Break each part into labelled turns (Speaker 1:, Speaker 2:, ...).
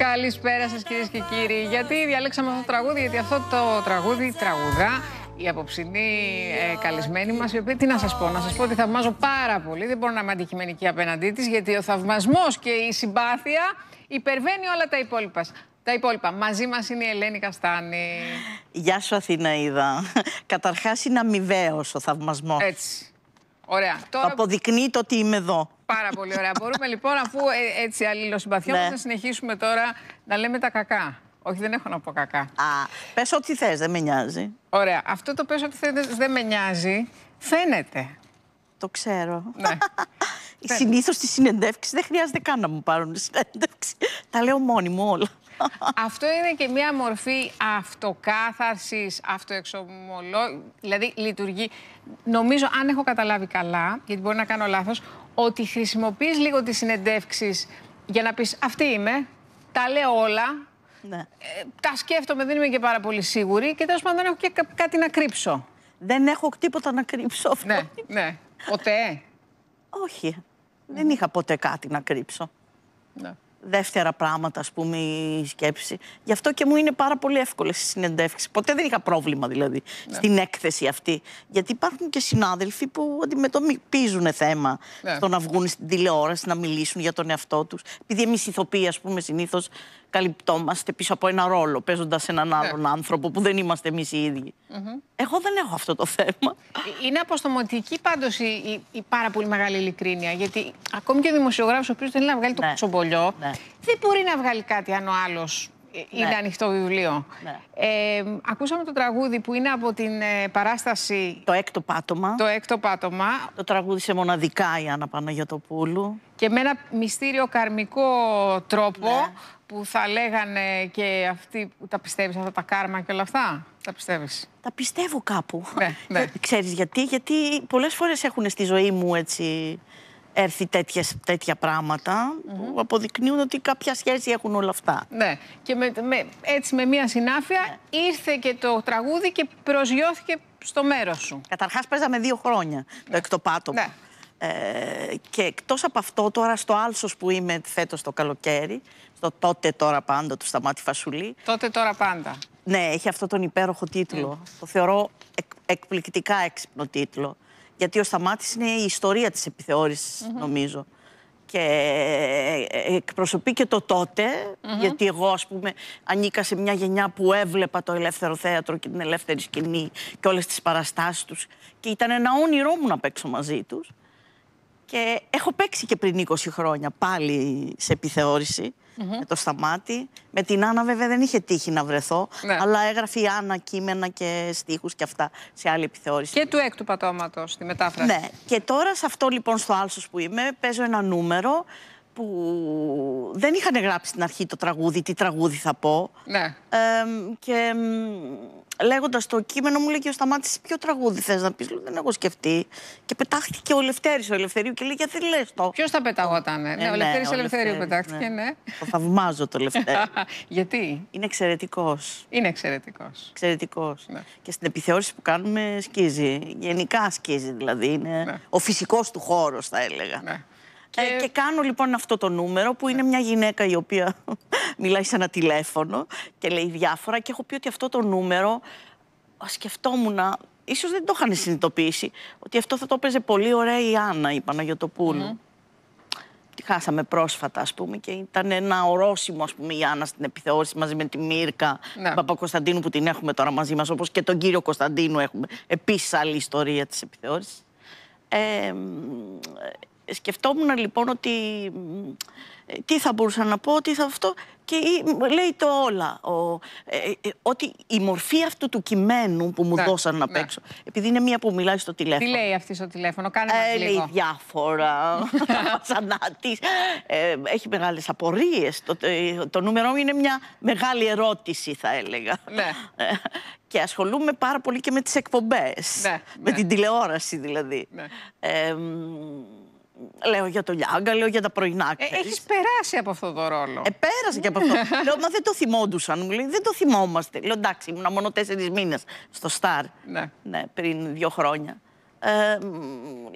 Speaker 1: Καλησπέρα σας κυρίες και κύριοι. Γιατί διαλέξαμε αυτό το τραγούδι, γιατί αυτό το τραγούδι τραγουδά η αποψινή ε, καλεσμένη μας, η οποία τι να σας πω, να σας πω ότι θαυμάζω πάρα πολύ, δεν μπορώ να είμαι αντικειμενική απέναντί της, γιατί ο θαυμασμός και η συμπάθεια υπερβαίνει όλα τα υπόλοιπα. Τα υπόλοιπα. Μαζί μας είναι η Ελένη Καστάνη.
Speaker 2: Γεια σου Αθηναίδα. Καταρχάς, είναι αμοιβαίος ο θαυμασμός. Έτσι. Ωραία. Τώρα... Αποδεικνύει ότι είμαι εδώ.
Speaker 1: Πάρα πολύ ωραία. Μπορούμε λοιπόν, αφού ε, έτσι αλληλοσυμπαθιόμαστε, ναι. να συνεχίσουμε τώρα να λέμε τα κακά. Όχι, δεν έχω να πω κακά. Α,
Speaker 2: πες ό,τι θες, δεν με νοιάζει.
Speaker 1: Ωραία. Αυτό το πες ό,τι θες, δεν με νοιάζει, φαίνεται. Το ξέρω. Ναι.
Speaker 2: Συνήθω τη συνεντεύξη δεν χρειάζεται καν να μου πάρουν συνέντευξη. Τα λέω μόνη μου όλα.
Speaker 1: Αυτό είναι και μια μορφή αυτοκάθαρσης, αυτοεξομολόγηση. Δηλαδή, λειτουργεί. Νομίζω, αν έχω καταλάβει καλά, γιατί μπορεί να κάνω λάθος, ότι χρησιμοποιείς λίγο τις συνεντεύξεις για να πεις «αυτή είμαι, τα λέω όλα, ναι. Ε, τα σκέφτομαι, δεν είμαι και πάρα πολύ σίγουρη και τέλος πάντων δεν έχω και κάτι
Speaker 2: να κρύψω». Δεν έχω τίποτα να κρύψω. Αυτό. Ναι, ναι. Ποτέ. Όχι. Δεν είχα ποτέ κάτι να κρύψω. Ναι δεύτερα πράγματα, ας πούμε, η σκέψη. Γι' αυτό και μου είναι πάρα πολύ εύκολες οι συνεντεύξεις. Ποτέ δεν είχα πρόβλημα δηλαδή ναι. στην έκθεση αυτή. Γιατί υπάρχουν και συνάδελφοι που αντιμετωπίζουν θέμα ναι. στο να βγουν στην τηλεόραση, να μιλήσουν για τον εαυτό τους. Επειδή εμείς ηθοποιοί, ας πούμε, συνήθως καλυπτόμαστε πίσω από ένα ρόλο, παίζοντας έναν ναι. άλλον άνθρωπο που δεν είμαστε εμείς οι ίδιοι. Εγώ δεν έχω αυτό το θέμα.
Speaker 1: Ε, είναι αποστομωτική πάντως η, η, η, πάρα πολύ μεγάλη ειλικρίνεια. Γιατί ακόμη και ο δημοσιογράφος, ο οποίος θέλει να βγάλει το ναι. κουτσομπολιό, ναι. δεν μπορεί να βγάλει κάτι αν ο άλλος ε, ναι. είναι ανοιχτό βιβλίο. Ε, ακούσαμε το τραγούδι που είναι από την ε, παράσταση... Το έκτο πάτωμα. Το έκτο πάτωμα. Το τραγούδισε μοναδικά η
Speaker 2: Άννα Παναγιωτοπούλου.
Speaker 1: Και με ένα μυστήριο καρμικό τρόπο που θα λέγανε και αυτοί που τα πιστεύεις αυτά τα κάρμα και όλα αυτά. Τα πιστεύεις. Τα
Speaker 2: πιστεύω κάπου. Ναι, ναι. Ε, ξέρεις γιατί, γιατί πολλές φορές έχουν στη ζωή μου έτσι έρθει τέτοια πράγματα που αποδεικνύουν ότι κάποια σχέση έχουν όλα αυτά.
Speaker 1: Ναι. Και με, με, έτσι με μία συνάφεια ναι. ήρθε και το τραγούδι και
Speaker 2: προσγειώθηκε στο μέρος σου. Καταρχάς παίζαμε δύο χρόνια το εκτοπάτο. Ναι. ναι. Ε, και εκτός από αυτό τώρα στο Άλσος που είμαι φέτος το καλοκαίρι, στο τότε τώρα πάντα του Σταμάτη Φασουλή. Τότε τώρα πάντα. Ναι, έχει αυτό τον υπέροχο τίτλο. Ναι. Το θεωρώ εκ, εκπληκτικά έξυπνο τίτλο. Γιατί ο Σταμάτης είναι η ιστορία της επιθεώρησης, νομίζω. Και ε, ε, εκπροσωπεί και το τότε, γιατί εγώ, ας πούμε, ανήκα σε μια γενιά που έβλεπα το ελεύθερο θέατρο και την ελεύθερη σκηνή και όλες τις παραστάσεις τους. Και ήταν ένα όνειρό μου να παίξω μαζί τους. Και έχω παίξει και πριν 20 χρόνια πάλι σε επιθεώρηση. με το Σταμάτη. Με την Άννα βέβαια δεν είχε τύχη να βρεθώ, ναι. αλλά έγραφε η Άννα κείμενα και στίχους και αυτά σε άλλη επιθεώρηση. Και του έκτου πατώματος, τη μετάφραση. Ναι, και τώρα σε αυτό λοιπόν στο Άλσος που είμαι παίζω ένα νούμερο που δεν είχαν γράψει στην αρχή το τραγούδι, τι τραγούδι θα πω. Ναι. Ε, και λέγοντας το κείμενο μου λέει ο σταμάτησε ποιο τραγούδι θες να πεις, Λέω, δεν έχω σκεφτεί. Και πετάχτηκε ο Λευτέρης ο Ελευθερίου και λέει γιατί λες το. Ποιος θα πεταγόταν, ε, ναι, ο ναι, Λευτέρης ο Ελευθερίου πετάχτηκε, ναι. ναι. Το θαυμάζω το Λευτέρη. γιατί. Είναι εξαιρετικός. Είναι εξαιρετικός. Εξαιρετικός. Ναι. Και στην επιθεώρηση που κάνουμε σκίζει. Γενικά σκίζει δηλαδή. Είναι ναι. ο φυσικός του χώρος θα έλεγα. Ναι. Ε, και... και κάνω λοιπόν αυτό το νούμερο που είναι μια γυναίκα η οποία μιλάει σε ένα τηλέφωνο και λέει διάφορα και έχω πει ότι αυτό το νούμερο σκεφτόμουν ίσως δεν το είχαν συνειδητοποιήσει, ότι αυτό θα το έπαιζε πολύ ωραία η Άννα, η Παναγιωτοπούλου. Mm. Τη χάσαμε πρόσφατα, ας πούμε, και ήταν ένα ορόσημο, ας πούμε, η Άννα στην επιθεώρηση μαζί με τη Μύρκα, ναι. Παπα Κωνσταντίνου, που την έχουμε τώρα μαζί μας, όπως και τον κύριο Κωνσταντίνου έχουμε επίσης άλλη ιστορία της επιθεώρησης. Ε, σκεφτόμουν λοιπόν ότι ε, τι θα μπορούσα να πω, τι θα αυτό και λέει το όλα. Ο, ε, ε, ότι η μορφή αυτού του κειμένου που μου ναι, δώσαν να ναι. παίξω, επειδή είναι μία που μιλάει στο τηλέφωνο. Τι
Speaker 1: λέει αυτή στο τηλέφωνο, κάνε ε, λίγο. Λέει
Speaker 2: διάφορα, σαν έχει μεγάλες απορίες. Το, το, νούμερό μου είναι μια μεγάλη ερώτηση θα έλεγα. Ναι. και ασχολούμαι πάρα πολύ και με τις εκπομπές. Ναι, με ναι. την τηλεόραση δηλαδή. Ναι. Λέω για το Λιάγκα, λέω για τα πρωινά. Ε, Έχεις περάσει από αυτό το ρόλο. Ε, πέρασε και από αυτό. Ναι. λέω, μα δεν το θυμόντουσαν. Μου λέει, δεν το θυμόμαστε. Λέω, εντάξει, ήμουν μόνο τέσσερις μήνες στο Σταρ. Ναι. ναι. πριν δύο χρόνια. Ε,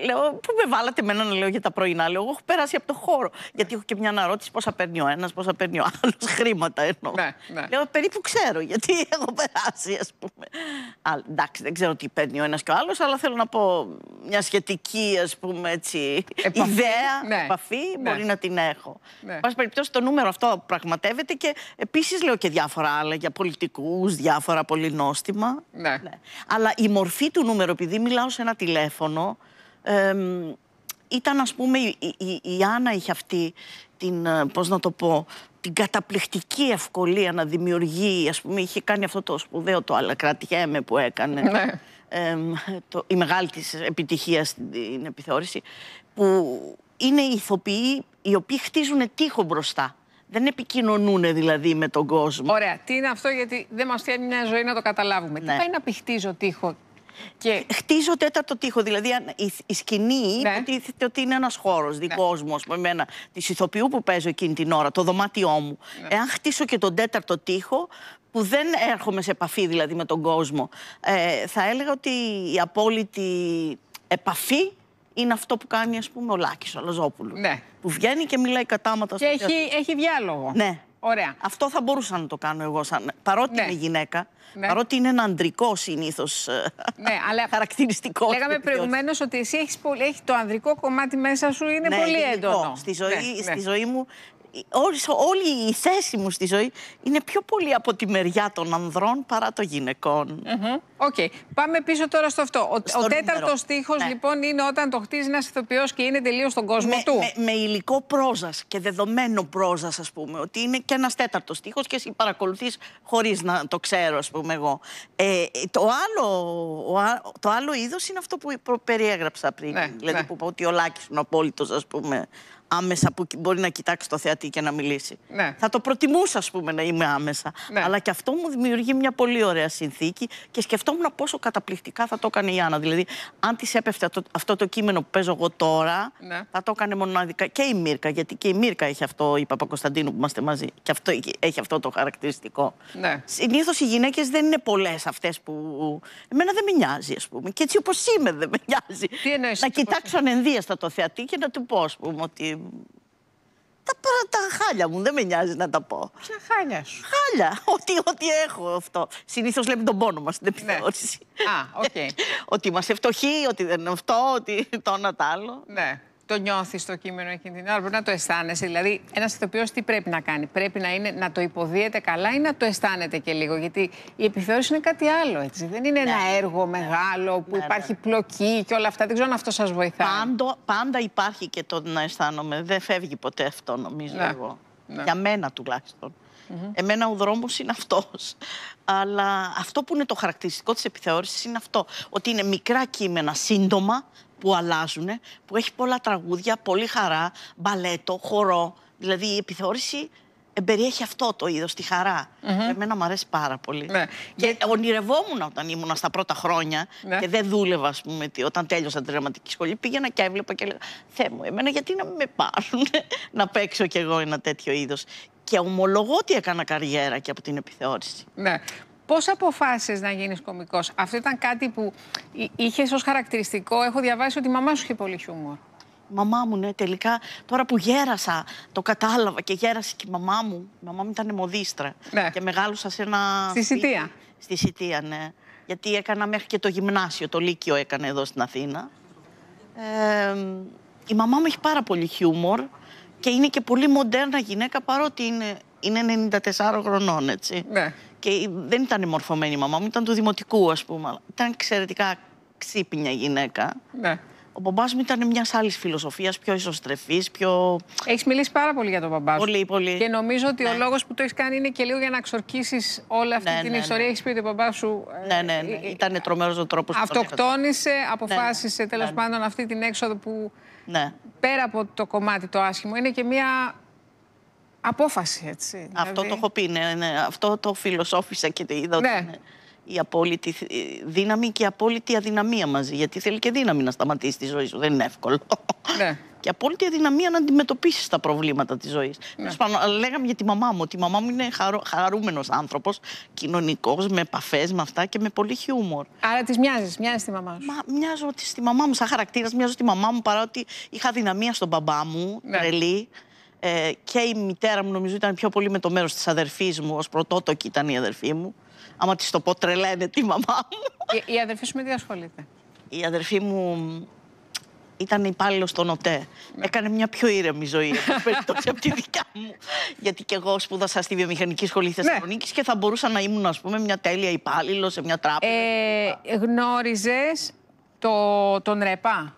Speaker 2: λέω, πού με βάλατε εμένα να λέω για τα πρωινά. Λέω, εγώ έχω περάσει από το χώρο. Γιατί έχω και μια αναρώτηση πόσα παίρνει ο ένας, πόσα παίρνει ο άλλος. Χρήματα εννοώ. Ναι, ναι. Λέω, περίπου ξέρω γιατί έχω περάσει, ας πούμε. Α, εντάξει, δεν ξέρω τι παίρνει ο ένας και ο άλλος, αλλά θέλω να πω μια σχετική, Ας πούμε, έτσι, ιδέα, ναι. επαφή, ναι. μπορεί να την έχω. Ναι. Πάση περιπτώσει, το νούμερο αυτό πραγματεύεται και επίσης λέω και διάφορα άλλα για πολιτικούς, διάφορα πολυνόστιμα. Ναι. ναι. Αλλά η μορφή του νούμερου, επειδή μιλάω σε ένα τηλέφωνο τηλέφωνο. ήταν ας πούμε, η, η, η Άννα είχε αυτή την, ε, πώς να το πω, την καταπληκτική ευκολία να δημιουργεί, ας πούμε, είχε κάνει αυτό το σπουδαίο το «Αλλά κρατιέμαι» που έκανε. Ναι. το, η μεγάλη της επιτυχία στην επιθεώρηση, που είναι οι ηθοποιοί οι οποίοι χτίζουν τείχο μπροστά. Δεν επικοινωνούν δηλαδή με τον κόσμο. Ωραία.
Speaker 1: Τι είναι αυτό, γιατί δεν μας φτιάχνει μια ζωή
Speaker 2: να το καταλάβουμε. Ναι. Τι πάει να πηχτίζω τείχο και... Ε, χτίζω τέταρτο τείχο, Δηλαδή η, σκηνή ναι. υποτίθεται ότι είναι ένας χώρος δικό ναι. μου, ας πούμε, της ηθοποιού που παίζω εκείνη την ώρα, το δωμάτιό μου. Ναι. Εάν χτίσω και τον τέταρτο τείχο, που δεν έρχομαι σε επαφή δηλαδή με τον κόσμο, ε, θα έλεγα ότι η απόλυτη επαφή είναι αυτό που κάνει, ας πούμε, ο Λάκης, ο Λαζόπουλος. Ναι. Που βγαίνει και μιλάει κατάματα. Και έχει, έχει διάλογο. Ναι. Ωραία. Αυτό θα μπορούσα να το κάνω εγώ, σαν... παρότι ναι. είμαι γυναίκα. Ναι. Παρότι είναι ένα ανδρικό συνήθως ε,
Speaker 1: ναι, αλλά... χαρακτηριστικό. Λέγαμε προηγουμένως ότι εσύ έχεις πολύ... έχεις το ανδρικό κομμάτι μέσα σου
Speaker 2: είναι ναι, πολύ έντονο. Στη ζωή, ναι, στη ζωή μου όλη η θέση μου στη ζωή είναι πιο πολύ από τη μεριά των ανδρών παρά των γυναικών. Οκ.
Speaker 1: Πάμε πίσω τώρα στο αυτό. Ο, ο τέταρτος στίχος ναι. λοιπόν είναι όταν το χτίζεις ένας ηθοποιός και είναι τελείως στον κόσμο του. Με,
Speaker 2: με υλικό πρόζας και δεδομένο πρόζας, ας πούμε. Ότι είναι και ένας τέταρτος στίχος και εσύ παρακολουθείς χωρίς να το ξέρω, ας πούμε εγώ. Ε, το άλλο, το άλλο είδος είναι αυτό που περιέγραψα πριν. Ναι, δηλαδή ναι. που είπα ότι ο Λάκης είναι απόλυτος, ας πούμε, άμεσα που μπορεί να κοιτάξει το θεατή και να μιλήσει. Ναι. Θα το προτιμούσα, ας πούμε, να είμαι άμεσα. Ναι. Αλλά και αυτό μου δημιουργεί μια πολύ ωραία συνθήκη και σκεφτόμουν πόσο καταπληκτικά θα το έκανε η Άννα. Δηλαδή, αν της έπεφτε αυτό, αυτό, το κείμενο που παίζω εγώ τώρα, ναι. θα το έκανε μοναδικά και η Μίρκα. Γιατί και η Μίρκα έχει αυτό, η Παπα Παπα-Κωνσταντίνου που είμαστε μαζί, και αυτό, έχει αυτό το χαρακτηριστικό. Ναι. Συνήθως οι γυναίκες δεν είναι πολλές αυτές που. Εμένα δεν με νοιάζει, ας πούμε. Και έτσι όπως είμαι, δεν με νοιάζει. Τι εννοείς, να κοιτάξω πώς... ανενδίαστα το θεατή και να του πω, ας πούμε, ότι τα, τα χάλια μου, δεν με νοιάζει να τα πω. Ποια χάλια σου. Χάλια. Ότι, ότι έχω αυτό. Συνήθως λέμε τον πόνο μας στην ναι. επιθεώρηση. Ναι. Α, οκ. ότι είμαστε φτωχοί, ότι δεν είναι αυτό, ότι το ένα τ' άλλο. Ναι το
Speaker 1: νιώθεις το κείμενο εκείνη την ώρα, μπορεί να το αισθάνεσαι. Δηλαδή, ένας ηθοποιός τι πρέπει να κάνει. Πρέπει να είναι να το υποδίεται καλά ή να το αισθάνεται και λίγο. Γιατί η επιθεώρηση είναι κάτι άλλο. Έτσι. Δεν είναι ένα ναι. έργο
Speaker 2: μεγάλο που ναι, υπάρχει ναι. πλοκή και όλα αυτά. Δεν ξέρω αν αυτό σας βοηθάει. Πάντο, πάντα υπάρχει και το να αισθάνομαι. Δεν φεύγει ποτέ αυτό, νομίζω ναι. εγώ. Για μένα τουλάχιστον. Mm-hmm. Εμένα ο δρόμος είναι αυτός. Αλλά αυτό που είναι το χαρακτηριστικό της επιθεώρησης είναι αυτό. Ότι είναι μικρά κείμενα, σύντομα, που αλλάζουν, που έχει πολλά τραγούδια, πολύ χαρά, μπαλέτο, χορό. Δηλαδή η επιθεώρηση περιέχει αυτό το είδος, τη χαρά. Εμένα μου αρέσει πάρα πολύ. Ναι. Και ονειρευόμουν όταν ήμουν στα πρώτα χρόνια ναι. και δεν δούλευα, ας πούμε, όταν τέλειωσα τη δραματική σχολή. Πήγαινα και έβλεπα και έλεγα Θεέ μου, εμένα γιατί να με πάρουν να παίξω κι εγώ ένα τέτοιο είδος» Και ομολογώ ότι έκανα καριέρα και από την επιθεώρηση. Ναι.
Speaker 1: Πώς αποφάσισες να γίνεις κωμικός, Αυτό ήταν κάτι
Speaker 2: που είχες ως χαρακτηριστικό. Έχω διαβάσει ότι η μαμά σου είχε πολύ χιούμορ. Η μαμά μου, ναι, τελικά τώρα που γέρασα, το κατάλαβα και γέρασε και η μαμά μου. Η μαμά μου ήταν μοδίστρα. Ναι. Και μεγάλωσα σε ένα. Στη Σιτία. Στη Σιτία, ναι. Γιατί έκανα μέχρι και το γυμνάσιο, το Λύκειο έκανα εδώ στην Αθήνα. Ε, η μαμά μου έχει πάρα πολύ χιούμορ και είναι και πολύ μοντέρνα γυναίκα παρότι είναι, είναι 94 χρονών, έτσι. Ναι και δεν ήταν μορφωμένη η μαμά μου, ήταν του δημοτικού, ας πούμε. Ήταν εξαιρετικά ξύπνια γυναίκα. Ναι. Ο μπαμπάς μου ήταν μιας άλλης φιλοσοφίας, πιο ισοστρεφής, πιο. Έχεις μιλήσει πάρα πολύ για τον μπαμπά σου. Πολύ, πολύ. Και νομίζω ότι ο ναι. λόγος που το έχεις κάνει
Speaker 1: είναι και λίγο για να ξορκίσεις όλη αυτή ναι, την ναι, ιστορία. Έχεις πει ότι ο μπαμπάς σου. Ε, ναι, ναι, ναι. Ε, ε, ήταν
Speaker 2: τρομερός ο τρόπος που. Αυτοκτόνησε,
Speaker 1: αποφάσισε τέλο πάντων αυτή την έξοδο που. Ναι. Πέρα από το κομμάτι το άσχημο, είναι και μια
Speaker 2: απόφαση, έτσι. Αυτό δηλαδή... το έχω πει, ναι, ναι, Αυτό το φιλοσόφισα και το είδα ναι. η απόλυτη δύναμη και η απόλυτη αδυναμία μαζί. Γιατί θέλει και δύναμη να σταματήσει τη ζωή σου. Δεν είναι εύκολο. Ναι. Και απόλυτη αδυναμία να αντιμετωπίσεις τα προβλήματα της ζωής. Ναι. λέγαμε για τη μαμά μου ότι η μαμά μου είναι χαρο, χαρούμενος άνθρωπος, κοινωνικός, με επαφές, με αυτά και με πολύ χιούμορ. Άρα της μοιάζεις, μοιάζει τη μαμά σου. Μα, μοιάζω ότι στη μαμά μου, σαν χαρακτήρας, μοιάζω τη μαμά μου παρά ότι είχα δυναμία στον μπαμπά μου, ναι. Ε, και η μητέρα μου νομίζω ήταν πιο πολύ με το μέρος της αδερφής μου, ως πρωτότοκη ήταν η αδερφή μου. Άμα της το πω τρελαίνε τη μαμά μου. Η, η αδερφή σου με τι ασχολείται. Η αδερφή μου ήταν υπάλληλος στον ΟΤΕ. Ναι. Έκανε μια πιο ήρεμη ζωή από τη δικιά μου. Γιατί και εγώ σπούδασα στη βιομηχανική σχολή ναι. Θεσσαλονίκης και θα μπορούσα να ήμουν, ας πούμε, μια τέλεια υπάλληλος σε μια τράπεζα. Ε,
Speaker 1: Γνώριζες το, τον Ρεπά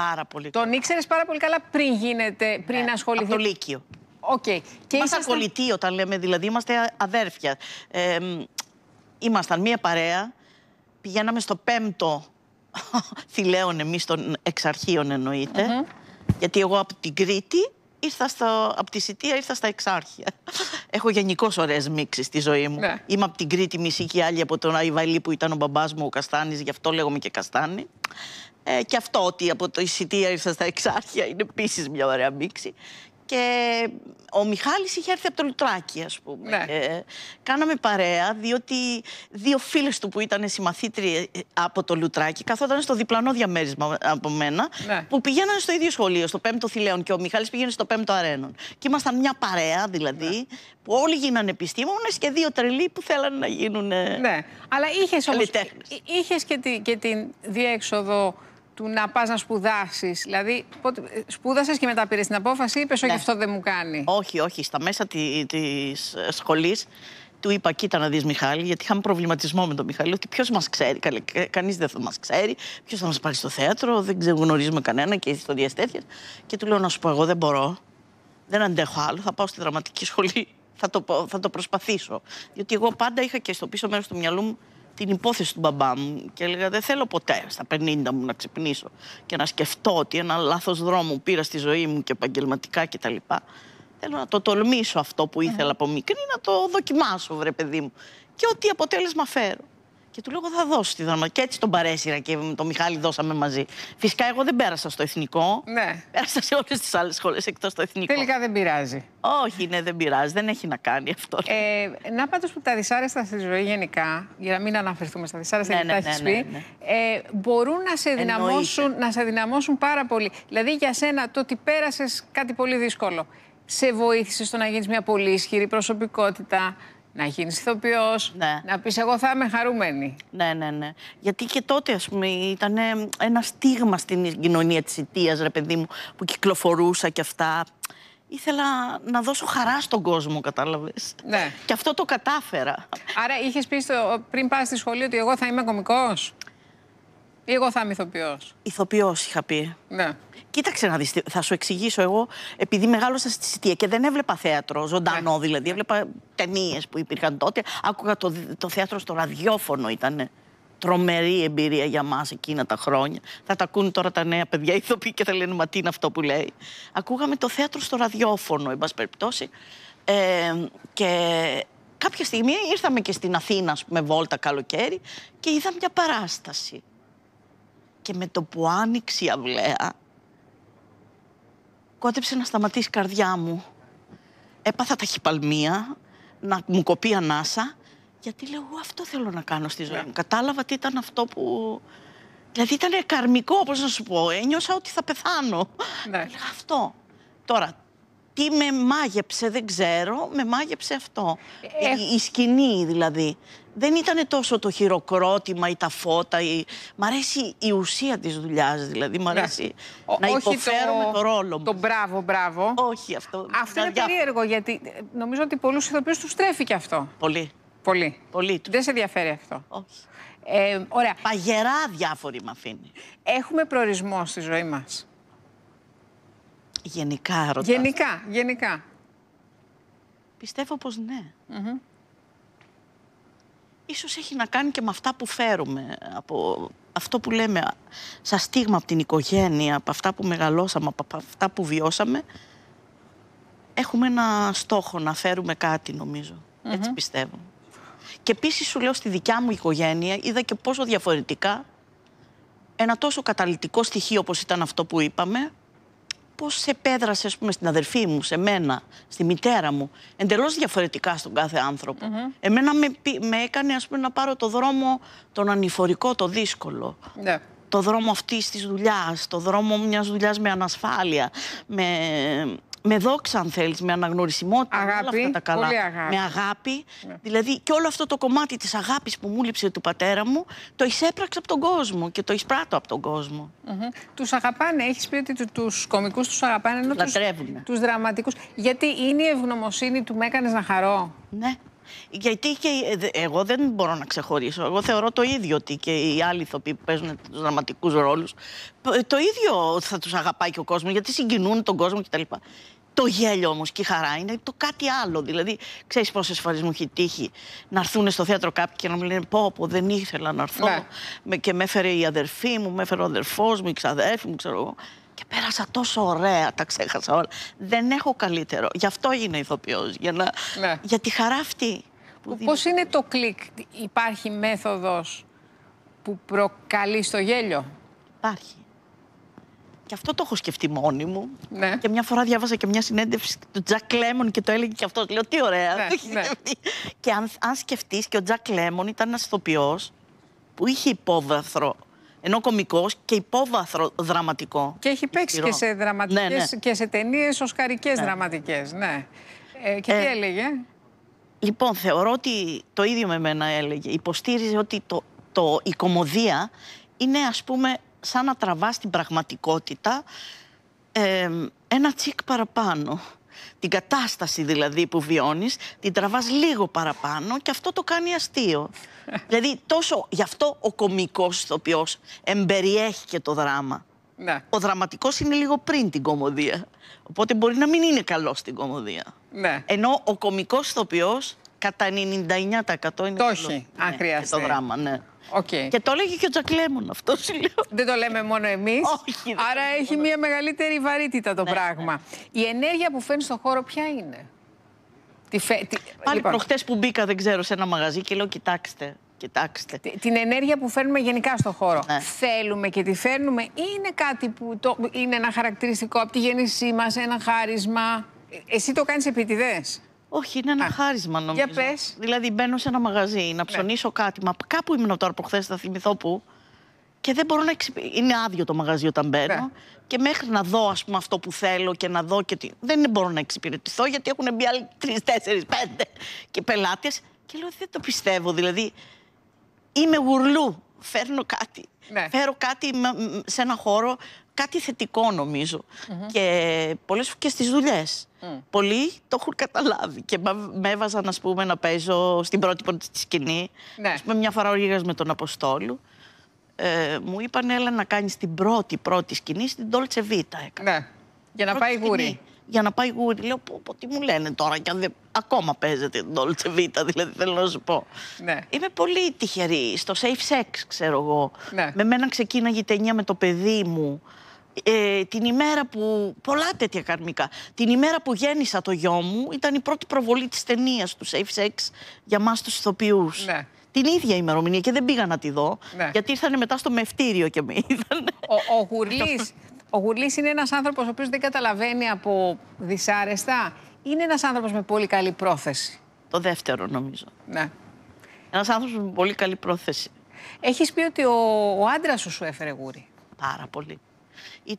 Speaker 1: πάρα πολύ Τον ήξερες πάρα πολύ καλά
Speaker 2: πριν γίνεται, πριν ναι, ασχοληθεί. Από το Λύκειο. Okay. Και κολλητοί όταν λέμε, δηλαδή είμαστε αδέρφια. Ε, ήμασταν μία παρέα, πηγαίναμε στο πέμπτο θηλαίων εμείς των εξαρχείων εννοείται, γιατί εγώ από την Κρήτη ήρθα στο, από τη Σιτία ήρθα στα Εξάρχεια. Έχω γενικώς ωραίες μίξεις στη ζωή μου. Ναι. Είμαι από την Κρήτη μισή και άλλη από τον Αϊβαλή που ήταν ο μπαμπάς μου ο Καστάνης, γι' αυτό λέγομαι και Καστάνη. Ε, και αυτό ότι από το εισιτήριο ήρθα στα εξάρχεια είναι επίσης μια ωραία μίξη. Και ο Μιχάλης είχε έρθει από το Λουτράκι, ας πούμε. Ναι. κάναμε παρέα, διότι δύο φίλες του που ήταν συμμαθήτριοι ε, από το Λουτράκι καθόταν στο διπλανό διαμέρισμα από μένα, ναι. που πηγαίνανε στο ίδιο σχολείο, στο 5ο Θηλαίων και ο Μιχάλης πήγαινε στο 5ο Αρένων. Και ήμασταν μια παρέα, δηλαδή, ναι. που όλοι γίνανε επιστήμονες και δύο τρελοί που θέλανε να γίνουν Ναι, αλλά είχες όμως, και,
Speaker 1: τη, και την διέξοδο του να πας να σπουδάσεις. Δηλαδή, ε, σπούδασες
Speaker 2: και μετά πήρες την απόφαση, είπες, Όχι, ναι. αυτό δεν μου κάνει. Όχι, όχι. Στα μέσα τη ε, σχολής του είπα: Κοίτα να δεις Μιχάλη, γιατί είχαμε προβληματισμό με τον Μιχάλη. Ότι ποιος μας ξέρει, κανείς δεν θα μας ξέρει, ποιος θα μας πάρει στο θέατρο, δεν γνωρίζουμε κανένα και ιστορίες τέτοιες. Και του λέω: Να σου πω, εγώ δεν μπορώ. Δεν αντέχω άλλο. Θα πάω στη δραματική σχολή. Θα το, θα το προσπαθήσω. Διότι εγώ πάντα είχα και στο πίσω μέρος του μυαλού μου την υπόθεση του μπαμπά μου και έλεγα δεν θέλω ποτέ στα 50 μου να ξυπνήσω και να σκεφτώ ότι ένα λάθος δρόμο πήρα στη ζωή μου και επαγγελματικά κτλ. Θέλω να το τολμήσω αυτό που ήθελα από μικρή, να το δοκιμάσω βρε παιδί μου και ό,τι αποτέλεσμα φέρω. Και του λέω: θα δώσω τη δραματική. Και έτσι τον παρέσυρα και με τον Μιχάλη δώσαμε μαζί. Φυσικά εγώ δεν πέρασα στο εθνικό. Ναι. Πέρασα σε όλες τις άλλες σχολές εκτός το εθνικό. Τελικά δεν πειράζει. Όχι, ναι, δεν πειράζει. Δεν έχει να κάνει αυτό.
Speaker 1: Ε, να πάντω που τα δυσάρεστα στη ζωή γενικά, για να μην αναφερθούμε στα δυσάρεστα, ναι, γιατί ναι, τα ναι, ναι, ναι, ε, μπορούν να σε, δυναμώσουν, να σε δυναμώσουν πάρα πολύ. Δηλαδή για σένα το ότι πέρασες κάτι πολύ δύσκολο. Σε βοήθησε στο να γίνεις μια πολύ ισχυρή προσωπικότητα,
Speaker 2: να γίνεις ηθοποιός, ναι. να πεις εγώ θα είμαι χαρούμενη. Ναι, ναι, ναι. Γιατί και τότε, ας πούμε, ήταν ένα στίγμα στην κοινωνία της Ιτία, ρε παιδί μου, που κυκλοφορούσα και αυτά. Ήθελα να δώσω χαρά στον κόσμο, κατάλαβες.
Speaker 1: Ναι. Και αυτό το κατάφερα. Άρα είχες πει στο, πριν πας στη σχολή ότι εγώ θα είμαι κωμικός.
Speaker 2: Εγώ θα είμαι ηθοποιός. Ηθοποιός, είχα πει. Ναι. Κοίταξε να δεις. θα σου εξηγήσω εγώ, επειδή μεγάλωσα στη Σιτία και δεν έβλεπα θέατρο, ζωντανό ναι. δηλαδή, ναι. έβλεπα ταινίες που υπήρχαν τότε, άκουγα το, το θέατρο στο ραδιόφωνο ήταν τρομερή εμπειρία για μας εκείνα τα χρόνια. Θα τα ακούν τώρα τα νέα παιδιά ηθοποιοί και θα λένε Μα τι είναι αυτό που λέει. Ακούγαμε το θέατρο στο ραδιόφωνο, εν περιπτώσει. Ε, και κάποια στιγμή ήρθαμε και στην Αθήνα, με βόλτα καλοκαίρι και είδα μια παράσταση και με το που άνοιξε η αυλαία, κόντεψε να σταματήσει η καρδιά μου. Έπαθα ταχυπαλμία, να μου κοπεί ανάσα, γιατί λέω, εγώ αυτό θέλω να κάνω στη ζωή μου. Ναι. Κατάλαβα τι ήταν αυτό που... Δηλαδή ήταν καρμικό, όπως να σου πω. Ένιωσα ότι θα πεθάνω. Ναι. αυτό. Τώρα, τι με μάγεψε δεν ξέρω, με μάγεψε αυτό. Ε, ε, η σκηνή δηλαδή δεν ήταν τόσο το χειροκρότημα ή τα φώτα. Ή... Μ' αρέσει η ουσία της δουλειάς, δηλαδή. Μ' ναι. αρεσει η ουσια τη δουλειά, δηλαδη μ αρεσει να υποφέρουμε το... το ρόλο μου. Το μπράβο, μπράβο. Όχι αυτό.
Speaker 1: Αυτό είναι διάφορο. περίεργο, γιατί ε, νομίζω ότι πολλούς ηθοποιούς τους στρέφει και αυτό. Πολύ. Πολύ. Πολύ τους. Δεν σε ενδιαφέρει αυτό. Όχι. Ε, ωραία. Παγερά διάφοροι με αφήνει. Έχουμε προορισμό στη ζωή μας.
Speaker 2: Γενικά ρωτάς. Γενικά, γενικά. Πιστεύω πως ναι ίσως έχει να κάνει και με αυτά που φέρουμε από αυτό που λέμε σαν στίγμα από την οικογένεια, από αυτά που μεγαλώσαμε, από αυτά που βιώσαμε. Έχουμε ένα στόχο να φέρουμε κάτι νομίζω, έτσι πιστεύω. Και επίσης σου λέω στη δικιά μου οικογένεια είδα και πόσο διαφορετικά ένα τόσο καταλητικό στοιχείο όπως ήταν αυτό που είπαμε πώς επέδρασε ας πούμε, στην αδερφή μου, σε μένα, στη μητέρα μου, εντελώς διαφορετικά στον κάθε άνθρωπο. Εμένα με, με έκανε ας πούμε, να πάρω το δρόμο τον ανηφορικό, το δύσκολο. Ναι. Το δρόμο αυτής της δουλειάς, το δρόμο μιας δουλειάς με ανασφάλεια, με με δόξα, αν θέλεις, με αναγνωρισιμότητα. Αγάπη, όλα αυτά τα καλά. Πολύ αγάπη. Με αγάπη. yeah. Ναι. Δηλαδή, και όλο αυτό το κομμάτι της αγάπης που μου λείψε του πατέρα μου, το εισέπραξε από τον κόσμο και το εισπράττω από τον κόσμο. Mm -hmm. Τους αγαπάνε. Έχεις πει ότι του κωμικού τους
Speaker 1: αγαπάνε. Ενώ Λατρεύουν. Τους δραματικούς. Γιατί είναι η ευγνωμοσύνη του με έκανες να χαρώ. Ναι.
Speaker 2: Γιατί και εγώ δεν μπορώ να ξεχωρίσω. Εγώ θεωρώ το ίδιο ότι και οι άλλοι ηθοποιοί που παίζουν τους δραματικούς ρόλους, το ίδιο θα τους αγαπάει και ο κόσμος, γιατί συγκινούν τον κόσμο κτλ. Το γέλιο όμως και η χαρά είναι το κάτι άλλο. Δηλαδή, ξέρεις πόσες φορές μου έχει τύχει να έρθουν στο θέατρο κάποιοι και να μου λένε Πώ, πω, δεν ήθελα να έρθω. Ναι. Και με έφερε η αδερφή μου, με έφερε ο αδερφός μου, η ξαδέρφη μου, ξέρω εγώ. Και πέρασα τόσο ωραία, τα ξέχασα όλα. Δεν έχω καλύτερο. Γι' αυτό έγινε ηθοποιός. Για, να... Ναι. για τη χαρά
Speaker 1: αυτή. Πώς είναι το κλικ, Υπάρχει μέθοδος που
Speaker 2: προκαλεί στο γέλιο. Υπάρχει. Και αυτό το έχω σκεφτεί μόνη μου. Ναι. Και μια φορά διαβάσα και μια συνέντευξη του Τζακ Λέμον και το έλεγε και αυτός. Λέω τι ωραία. Ναι, ναι. Και αν, αν σκεφτείς και ο Τζακ Λέμον ήταν ένας ηθοποιός που είχε υπόβαθρο ενώ κωμικός και υπόβαθρο δραματικό. Και έχει παίξει και σε, δραματικές, ναι,
Speaker 1: και σε ταινίες οσκαρικές ναι. δραματικές. Ναι. Ε, και ε, τι έλεγε.
Speaker 2: Λοιπόν, θεωρώ ότι το ίδιο με μένα έλεγε. Υποστήριζε ότι το, το, η κομμωδία είναι ας πούμε σαν να τραβάς την πραγματικότητα ε, ένα τσικ παραπάνω. Την κατάσταση δηλαδή που βιώνεις, την τραβάς λίγο παραπάνω και αυτό το κάνει αστείο. δηλαδή τόσο, γι' αυτό ο κομικός ηθοποιός εμπεριέχει και το δράμα. Ναι. Ο δραματικός είναι λίγο πριν την κομμωδία. Οπότε μπορεί να μην είναι καλός στην κομμωδία. Ναι. Ενώ ο κομικός ηθοποιός κατά 99% είναι το έχει, αν χρειαστεί. το δράμα, ναι. Okay. Και το ναι. λέγει και ο
Speaker 1: Τζακλέμον αυτό Δεν το λέμε μόνο εμείς. Άρα έχει μια μεγαλύτερη βαρύτητα το ναι, ναι. πράγμα. Η ενέργεια που φέρνει στον χώρο ποια είναι. Τι φε... Τι... Πάλι λοιπόν. προχτές
Speaker 2: που μπήκα δεν ξέρω σε ένα μαγαζί και λέω κοιτάξτε. Κοιτάξτε.
Speaker 1: Την ενέργεια που φέρνουμε γενικά στον χώρο. Θέλουμε και τη φέρνουμε ή είναι κάτι που το... είναι ένα χαρακτηριστικό από τη γέννησή
Speaker 2: μας, ένα χάρισμα. Ε, εσύ το κάνεις επίτηδες. Όχι, είναι ένα Α, χάρισμα νομίζω. Για πες. Δηλαδή, μπαίνω σε ένα μαγαζί να ναι. ψωνίσω κάτι. Μα κάπου ήμουν τώρα χθες θα θυμηθώ που. Και δεν μπορώ να εξυπ... Είναι άδειο το μαγαζί όταν μπαίνω. Ναι. Και μέχρι να δω ας πούμε, αυτό που θέλω και να δω και Δεν μπορώ να εξυπηρετηθώ γιατί έχουν μπει άλλοι τρεις, τέσσερις, πέντε και πελάτες. Και λέω δεν το πιστεύω. Δηλαδή είμαι γουρλού φέρνω κάτι. Ναι. Φέρω κάτι σε ένα χώρο, κάτι θετικό νομίζω. Mm -hmm. Και πολλές και στις δουλειές. Mm. Πολλοί το έχουν καταλάβει και με έβαζαν ας πούμε, να παίζω στην πρώτη πρώτη σκηνή. Ναι. Ας πούμε, μια φορά ο με τον Αποστόλου. Ε, μου είπαν έλα να κάνεις την πρώτη πρώτη σκηνή στην Dolce Vita. Ναι, για να πάει γούρι για να πάει γούρι. Λέω, πω, πω, τι μου λένε τώρα, και αν δεν... ακόμα παίζεται την Dolce Vita, δηλαδή θέλω να σου πω. Ναι. Είμαι πολύ τυχερή, στο safe sex, ξέρω εγώ. Ναι. Με μένα ξεκίναγε η ταινία με το παιδί μου. Ε, την ημέρα που. Πολλά τέτοια καρμικά. Την ημέρα που γέννησα το γιο μου ήταν η πρώτη προβολή της ταινίας του Safe Sex για εμά τους ηθοποιούς. Ναι. Την ίδια ημερομηνία και δεν πήγα να τη δω. Γιατί ήρθανε μετά στο μευτήριο και με
Speaker 1: Ο, ο Ο Γουλής είναι ένας άνθρωπος ο οποίος δεν καταλαβαίνει από δυσάρεστα. Είναι ένας άνθρωπος με πολύ καλή πρόθεση.
Speaker 2: Το δεύτερο νομίζω. Ναι. Ένας άνθρωπος με πολύ καλή πρόθεση. Έχεις πει ότι ο, ο άντρας σου σου έφερε γούρι. Πάρα πολύ.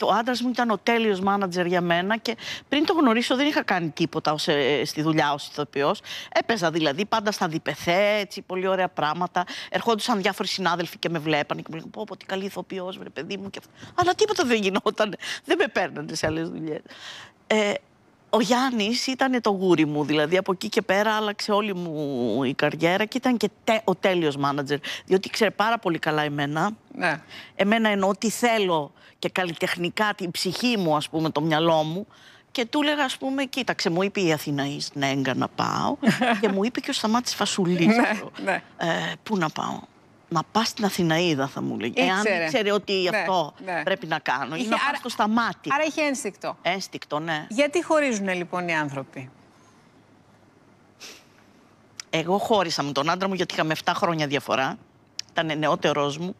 Speaker 2: Ο άντρα μου ήταν ο τέλειος μάνατζερ για μένα και πριν το γνωρίσω δεν είχα κάνει τίποτα ως, ε, στη δουλειά ως ηθοποιός. Έπαιζα δηλαδή πάντα στα διπεθέ, έτσι, πολύ ωραία πράγματα. Ερχόντουσαν διάφοροι συνάδελφοι και με βλέπανε και μου λέγανε Πω, πω τι καλή ηθοποιός, βρε παιδί μου και Αλλά τίποτα δεν γινόταν. Δεν με παίρνανε σε άλλες δουλειές. Ε, ο Γιάννης ήταν το γούρι μου. Δηλαδή από εκεί και πέρα άλλαξε όλη μου η καριέρα και ήταν και τε, ο τέλειος μάνατζερ. Διότι ξέρει πάρα πολύ καλά εμένα. Ναι. Εμένα εννοώ τι θέλω και καλλιτεχνικά την ψυχή μου, ας πούμε, το μυαλό μου. Και του έλεγα, ας πούμε, κοίταξε, μου είπε η Αθηναής να Έγκα να πάω και μου είπε και ο Σταμάτης Φασουλής. Ναι, ναι, ε, πού να πάω. Να πας στην Αθηναίδα, θα μου λέει. Εάν ξέρει ότι ναι, αυτό ναι. πρέπει να κάνω. Είχε, ή να πάω
Speaker 1: στο σταμάτη. Άρα είχε ένστικτο. Ένστικτο, ναι. Γιατί χωρίζουν λοιπόν οι άνθρωποι.
Speaker 2: Εγώ χώρισα με τον άντρα μου γιατί είχαμε 7 χρόνια διαφορά. Ήταν νεότερό μου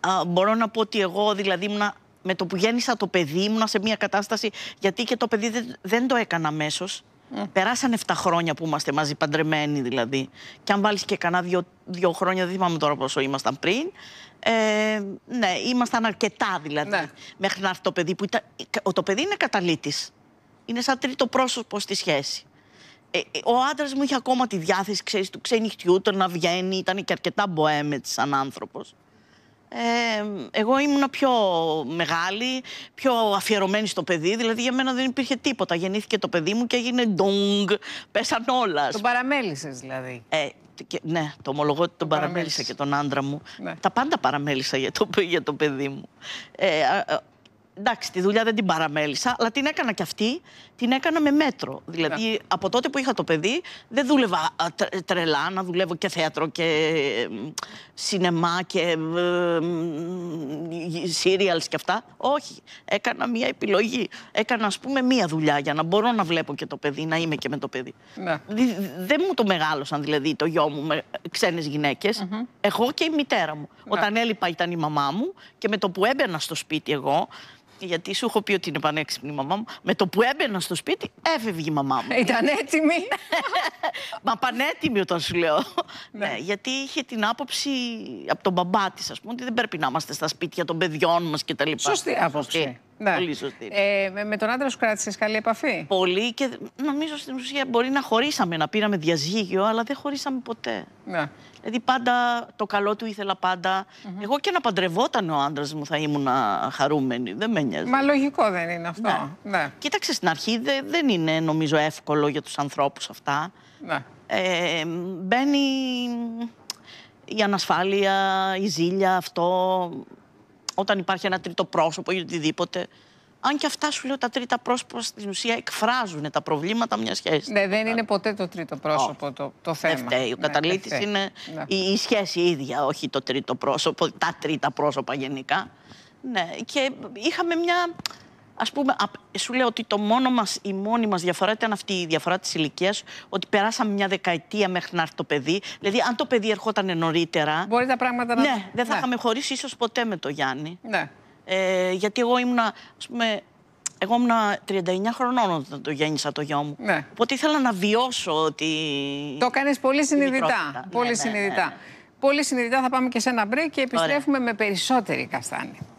Speaker 2: α, μπορώ να πω ότι εγώ δηλαδή ήμουνα με το που γέννησα το παιδί ήμουνα σε μια κατάσταση γιατί και το παιδί δεν, το έκανα αμέσως. Mm. Ε. Περάσαν 7 χρόνια που είμαστε μαζί, παντρεμένοι δηλαδή. Και αν βάλεις και κανένα δύο, δύο χρόνια, δεν θυμάμαι τώρα πόσο ήμασταν πριν. Ε, ναι, ήμασταν αρκετά δηλαδή. Ναι. Μέχρι να έρθει το παιδί που ήταν. Το παιδί είναι καταλήτης. Είναι σαν τρίτο πρόσωπο στη σχέση. Ε, ε, ο άντρας μου είχε ακόμα τη διάθεση ξέρεις, του ξενυχτιού, το να βγαίνει, ήταν και αρκετά μποέμετ σαν άνθρωπος. Ε, εγώ ήμουν πιο μεγάλη, πιο αφιερωμένη στο παιδί. Δηλαδή για μένα δεν υπήρχε τίποτα. Γεννήθηκε το παιδί μου και έγινε ντόγκ. Πέσαν όλα. Τον παραμέλησες δηλαδή. Ε, ναι, το ομολογώ ότι τον παραμέλησα και τον άντρα μου. Ναι. Τα πάντα παραμέλησα για το, για το παιδί μου. Ε, εντάξει, τη δουλειά δεν την παραμέλησα, αλλά την έκανα κι αυτή, την έκανα με μέτρο. Δηλαδή, ναι. από τότε που είχα το παιδί, δεν δούλευα τρελά, να δουλεύω και θέατρο και σινεμά και σύριαλς και αυτά. Όχι, έκανα μία επιλογή. Έκανα, ας πούμε, μία δουλειά για να μπορώ να βλέπω και το παιδί, να είμαι και με το παιδί. Ναι. Δεν μου το μεγάλωσαν, δηλαδή, το γιο μου με ξένες γυναίκες. Εγώ και η μητέρα μου. Ναι. Όταν έλειπα ήταν η μαμά μου και με το που έμπαινα στο σπίτι εγώ, γιατί σου έχω πει ότι είναι πανέξυπνη η μαμά μου. Με το που έμπαινα στο σπίτι, έφευγε η μαμά μου. Ήταν έτοιμη. Μα πανέτοιμη όταν σου λέω. Ναι. Ε, γιατί είχε την άποψη από τον μπαμπά της, ας πούμε, ότι δεν πρέπει να είμαστε στα σπίτια των παιδιών μας κτλ. Σωστή άποψη. Ναι. Πολύ σωστή. Ε, με, με τον άντρα σου κράτησες καλή επαφή. Πολύ και νομίζω στην ουσία μπορεί να χωρίσαμε, να πήραμε διαζύγιο, αλλά δεν χωρίσαμε ποτέ. Ναι. Δηλαδή πάντα το καλό του ήθελα Εγώ και να παντρευόταν ο άντρας μου θα ήμουν χαρούμενη. Δεν με νοιάζει. Μα λογικό δεν είναι αυτό. Ναι. ναι. Κοίταξε στην αρχή, δεν είναι νομίζω εύκολο για τους ανθρώπους αυτά. Ναι. Ε, μπαίνει η ανασφάλεια, η ζήλια, αυτό. Όταν υπάρχει ένα τρίτο πρόσωπο ή οτιδήποτε. Αν και αυτά σου λέω τα τρίτα πρόσωπα στην ουσία εκφράζουν τα προβλήματα μιας σχέσης.
Speaker 1: Ναι, δεν είναι ποτέ το τρίτο πρόσωπο
Speaker 2: το, το θέμα. Δεν φταίει. Ο ναι, καταλήτης είναι ναι. η, η, σχέση ίδια, όχι το τρίτο πρόσωπο, τα τρίτα πρόσωπα γενικά. Ναι, και είχαμε μια. Ας πούμε, σου λέω ότι το μόνο μας, η μόνη μας διαφορά ήταν αυτή η διαφορά της ηλικίας, ότι περάσαμε μια δεκαετία μέχρι να έρθει το παιδί. Δηλαδή, αν το παιδί ερχόταν νωρίτερα. Μπορεί τα πράγματα να. Ναι, δεν θα ναι. είχαμε χωρίσει ίσως ποτέ με το Γιάννη. Ναι. Ε, γιατί εγώ ήμουνα, ας πούμε, εγώ ήμουνα 39 χρονών όταν το γέννησα το γιο μου. Ναι. Οπότε ήθελα να βιώσω ότι... Το
Speaker 1: κάνεις πολύ συνειδητά. Πολύ ναι, ναι συνειδητά. Ναι, ναι. πολύ συνειδητά θα πάμε και σε ένα break και επιστρέφουμε με περισσότερη καστάνη.